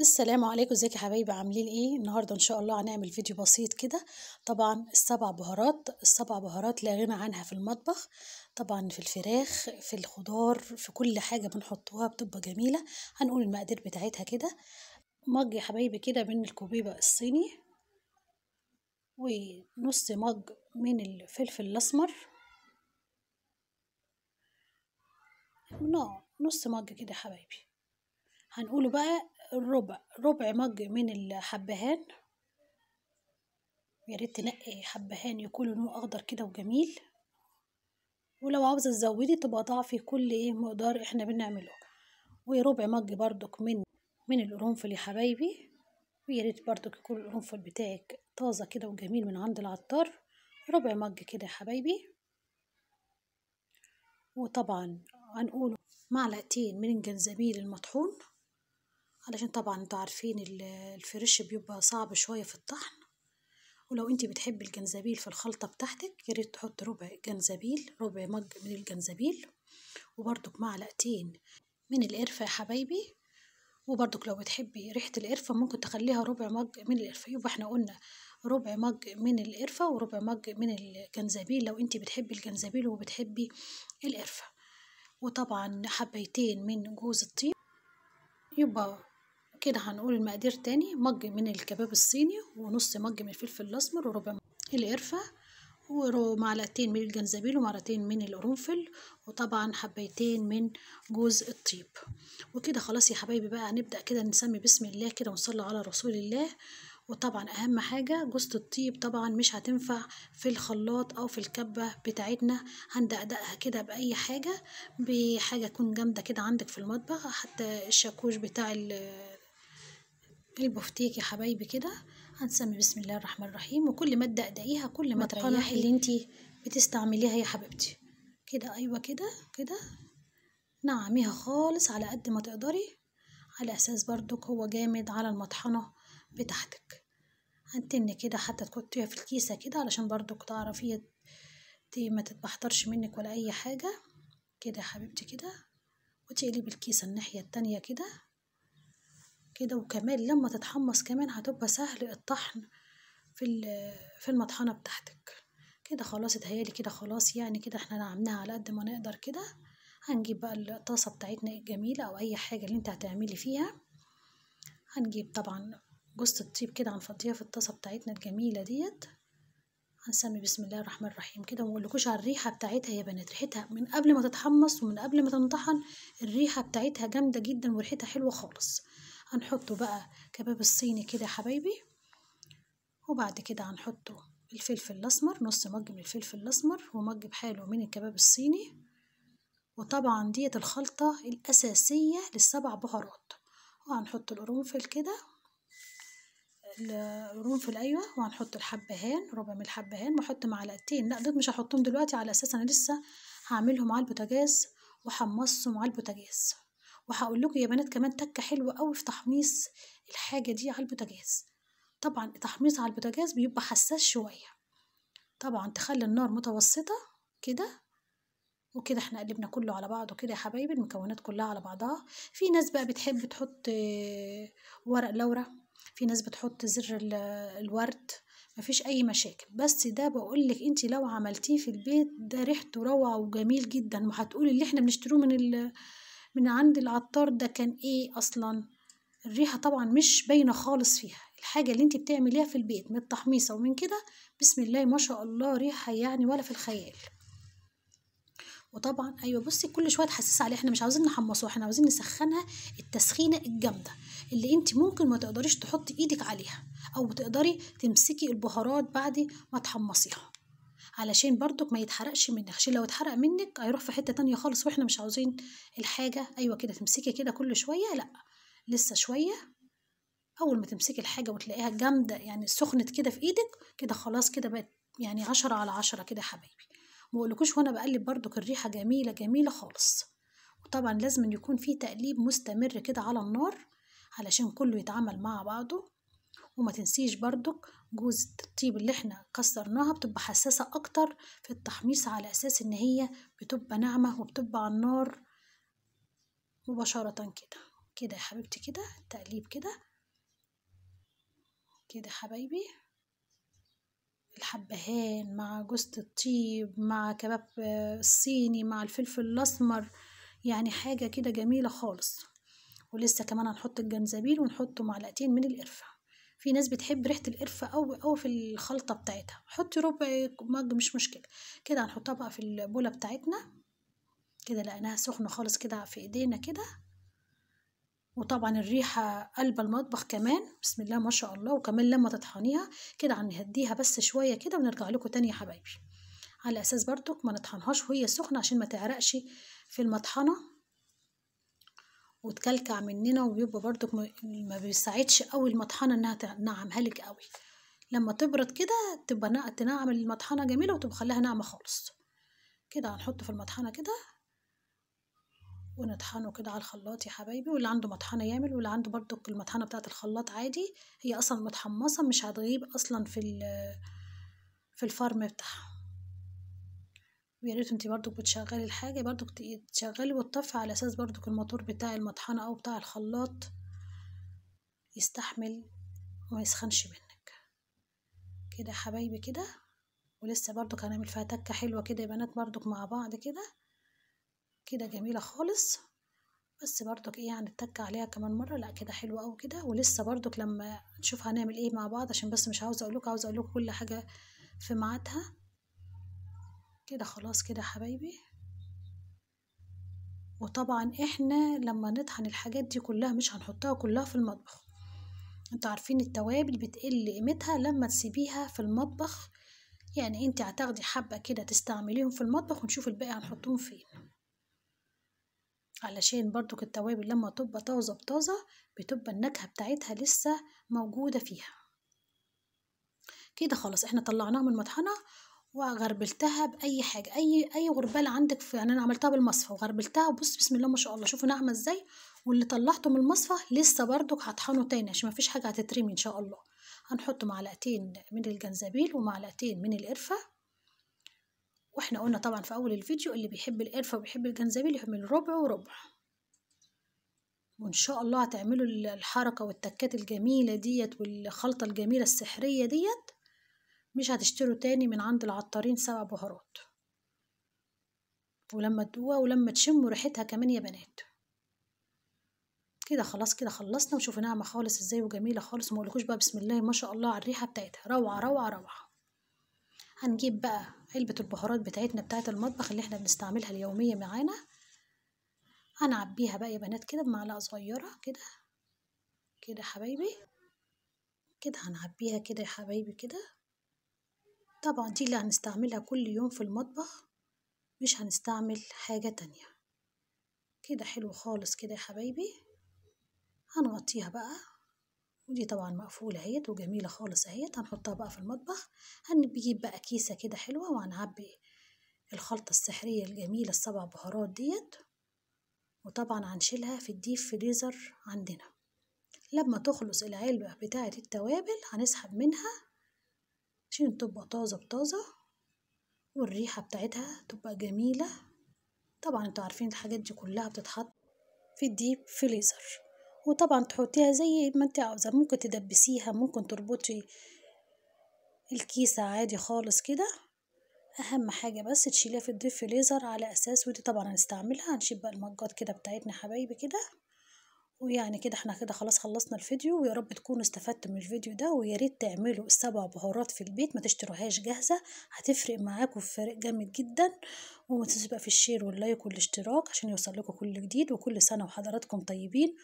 السلام عليكم ازيك يا حبايبي عاملين ايه النهارده ان شاء الله هنعمل فيديو بسيط كده طبعا السبع بهارات السبع بهارات لا غنى عنها في المطبخ طبعا في الفراخ في الخضار في كل حاجه بنحطوها بتبقى جميله هنقول المقادير بتاعتها كده مج يا حبايبي كده من الكوبيبه الصيني ونص مج من الفلفل الاسمر نص مج كده يا حبايبي هنقوله بقى ربع ربع مج من الحبهان يا ريت تنقي حبهان يكون لونه اخضر كده وجميل ولو عاوزه تزودي تبقى ضعفي كل ايه مقدار احنا بنعمله وربع مج بردك من من القرنفل يا حبايبي ويا ريت بردك يكون القرنفل بتاعك طازه كده وجميل من عند العطار ربع مج كده يا حبايبي وطبعا هنقول معلقتين من الجنزبيل المطحون علشان طبعا انتوا عارفين الفريش بيبقى صعب شوية في الطحن ولو انت بتحبي الجنزبيل في الخلطة بتاعتك ياريت تحط ربع جنزبيل ربع مج من الجنزبيل وبرضك معلقتين من القرفة يا حبايبي وبرضك لو بتحبي ريحة القرفة ممكن تخليها ربع مج من القرفة يبقى احنا قلنا ربع مج من القرفة وربع مج من الجنزبيل لو انت بتحبي الجنزبيل وبتحبي القرفة وطبعا حبيتين من جوز الطيب يبقى كده هنقول المقادير تاني مج من الكباب الصيني ونص مج من الفلفل الأسمر وربع القرفة ومعلقتين من الجنزبيل ومعلقتين من القرنفل وطبعا حبيتين من جوز الطيب وكده خلاص يا حبايبي بقى هنبدأ كده نسمي بسم الله كده ونصلي على رسول الله وطبعا اهم حاجه جوزة الطيب طبعا مش هتنفع في الخلاط او في الكبه بتاعتنا هندقدقها كده باي حاجه بحاجه تكون جامده كده عندك في المطبخ حتى الشاكوش بتاع البفتيك يا حبايبي كده هنسمي بسم الله الرحمن الرحيم وكل ما تدقيها كل ما تريحي اللي انت بتستعمليها يا حبيبتي كده ايوه كده كده نعميها خالص على قد ما تقدري على اساس برضك هو جامد على المطحنه بتاعتك هنتني كده حتى تحطيها في الكيسه كده علشان برضك تعرفي ما تتبحترش منك ولا اي حاجه كده يا حبيبتي كده وتقلبي الكيسه الناحيه التانية كده كده وكمان لما تتحمص كمان هتبقى سهل الطحن في في المطحنه بتاعتك كده خلاص اتهيالي كده خلاص يعني كده احنا نعمناها على قد ما نقدر كده هنجيب بقى الطاسه بتاعتنا الجميله او اي حاجه اللي انت هتعملي فيها هنجيب طبعا جوز الطيب كده هنفضيها في الطاسه بتاعتنا الجميله ديت هنسمي بسم الله الرحمن الرحيم كده ومقولكوش على الريحه بتاعتها يا بنات ريحتها من قبل ما تتحمص ومن قبل ما تنطحن الريحه بتاعتها جامده جدا وريحتها حلوه خالص هنحطه بقى كباب الصيني كده حبايبي وبعد كده هنحطه الفلفل الأسمر نص مج من الفلفل الأسمر ومج بحاله من الكباب الصيني وطبعا ديت الخلطة الأساسية للسبع بهارات وهنحط القرنفل كده القرنفل أيوة وهنحط الحبهان ربع من الحبهان وأحط معلقتين لا دول مش هحطهم دلوقتي على أساس أنا لسه هعملهم على البوتاجاز وحمصهم على البوتاجاز وهقول لكم يا بنات كمان تكه حلوه قوي في تحميص الحاجه دي على البوتاجاز طبعا تحميص على البوتاجاز بيبقى حساس شويه طبعا تخلي النار متوسطه كده وكده احنا قلبنا كله على بعضه كده يا حبايبي المكونات كلها على بعضها في ناس بقى بتحب تحط آه، ورق لورا في ناس بتحط زر الورد مفيش اي مشاكل بس ده بقولك انت لو عملتيه في البيت ده ريحته روعه وجميل جدا وهتقولي اللي احنا بنشتروه من من عند العطار ده كان ايه اصلا الريحه طبعا مش باينه خالص فيها الحاجه اللي انت بتعمليها في البيت من التحميصه ومن كده بسم الله ما شاء الله ريحه يعني ولا في الخيال وطبعا ايوه بصي كل شويه تحسسي عليها احنا مش عاوزين نحمصه احنا عاوزين نسخنها التسخينه الجامده اللي انت ممكن ما تقدريش تحطي ايدك عليها او تقدري تمسكي البهارات بعد ما تحمصيها علشان برضك ما يتحرقش منك عشان لو اتحرق منك هيروح في حتة تانية خالص واحنا مش عاوزين الحاجة ايوه كده تمسكي كده كل شوية لا لسه شوية اول ما تمسكي الحاجة وتلاقيها جامدة يعني سخنت كده في ايدك كده خلاص كده بقت يعني عشرة على عشرة كده يا حبايبي اقولكوش وانا بقلب برضك الريحة جميلة جميلة خالص وطبعا لازم يكون في تقليب مستمر كده على النار علشان كله يتعامل مع بعضه وما تنسيش برضك جوز الطيب اللي احنا كسرناها بتبقى حساسة اكتر في التحميص على اساس ان هي بتبقى ناعمة وبتبقى على النار مباشرة كده كده يا حبيبتي كده تقليب كده كده يا حبايبي الحبهان مع جوزة الطيب مع كباب الصيني مع الفلفل الأسمر يعني حاجة كده جميلة خالص ولسه كمان هنحط الجنزبيل ونحط معلقتين من القرفه في ناس بتحب ريحة القرفة أوي أوي في الخلطة بتاعتها حطي ربع مج مش مشكلة كده هنحطها بقى في البولة بتاعتنا كده لقيناها سخنة خالص كده في ايدينا كده وطبعا الريحة قلب المطبخ كمان بسم الله ما شاء الله وكمان لما تطحنيها كده هنهديها بس شوية كده ونرجع لكم تاني يا حبايبي على أساس برضو ما نطحنهاش وهي سخنة عشان ما تعرقش في المطحنة وتكلكع مننا وبيبقى برضك ما بيساعدش قوي المطحنة انها تنعمها لك قوي لما تبرد كده تبقى تنعم المطحنة جميلة وتبقى خليها ناعمة خالص كده هنحطه في المطحنة كده ونطحنه كده على الخلاط يا حبايبي واللي عنده مطحنه يعمل واللي عنده برضو المطحنه بتاعه الخلاط عادي هي اصلا متحمصه مش هتغيب اصلا في في الفرم بتاعها ويا ريت انتي برضك بتشغلي الحاجة برضك تشغلي وتطفي على اساس برضك الموتور بتاع المطحنة او بتاع الخلاط يستحمل وما يسخنش منك كده حبايبي كده ولسه برضك هنعمل فيها تكة حلوة كده يا بنات برضك مع بعض كده كده جميلة خالص بس برضك ايه يعني التكه عليها كمان مره لا كده حلوه قوي كده ولسه برضك لما نشوف هنعمل ايه مع بعض عشان بس مش عاوزه لكم عاوزه لكم كل حاجه في ميعادها كده خلاص كده حبايبي وطبعا احنا لما نطحن الحاجات دي كلها مش هنحطها كلها في المطبخ انتوا عارفين التوابل بتقل قيمتها لما تسيبيها في المطبخ يعني انت هتاخدي حبة كده تستعمليهم في المطبخ ونشوف الباقي هنحطهم فين علشان برضو التوابل لما تبقى طازة بطازة بتبقى النكهة بتاعتها لسه موجودة فيها كده خلاص احنا طلعناها من المطحنة وغربلتها باي حاجه اي اي غربال عندك في يعني انا عملتها بالمصفى وغربلتها بص بسم الله ما شاء الله شوفوا ناعمه ازاي واللي طلعته من المصفى لسه برضك هطحنه تاني عشان مفيش حاجه هتترمي ان شاء الله هنحط معلقتين من الجنزبيل ومعلقتين من القرفه واحنا قلنا طبعا في اول الفيديو اللي بيحب القرفه وبيحب الجنزبيل يعمل ربع وربع وان شاء الله هتعملوا الحركه والتكات الجميله ديت والخلطه الجميله السحريه ديت مش هتشتروا تاني من عند العطارين سبع بهارات ولما تدوها ولما تشموا ريحتها كمان يا بنات كده خلاص كده خلصنا وشوفوا ناعمه خالص ازاي وجميله خالص وما بقى بسم الله ما شاء الله على الريحه بتاعتها روعه روعه روعه هنجيب بقى علبه البهارات بتاعتنا بتاعت المطبخ اللي احنا بنستعملها اليوميه معانا هنعبيها بقى يا بنات كده بمعلقه صغيره كده كده حبايبي كده هنعبيها كده يا حبايبي كده طبعا دي اللي هنستعملها كل يوم في المطبخ مش هنستعمل حاجة تانية كده حلو خالص كده يا حبايبي هنغطيها بقى ودي طبعا مقفولة اهيت وجميلة خالص اهيت هنحطها بقى في المطبخ هنجيب بقى كيسة كده حلوة وهنعبي الخلطة السحرية الجميلة السبع بهارات ديت وطبعا هنشيلها في الديف فريزر عندنا لما تخلص العلبة بتاعة التوابل هنسحب منها عشان تبقى طازة بطازة والريحة بتاعتها تبقى جميلة طبعا انتوا عارفين الحاجات دي كلها بتتحط في الديب فريزر وطبعا تحطيها زي ما انت عاوزة ممكن تدبسيها ممكن تربطي الكيسة عادي خالص كده اهم حاجة بس تشيليها في الديب فريزر على اساس ودي طبعا هنستعملها هنشيل بقى المجات كده بتاعتنا حبايبي كده ويعني كده احنا كده خلاص خلصنا الفيديو ويا رب تكونوا استفدتوا من الفيديو ده ويا ريت تعملوا السبع بهارات في البيت ما تشتروهاش جاهزه هتفرق معاكم فرق جامد جدا وما تنسوش بقى في الشير واللايك والاشتراك عشان يوصل لكم كل جديد وكل سنه وحضراتكم طيبين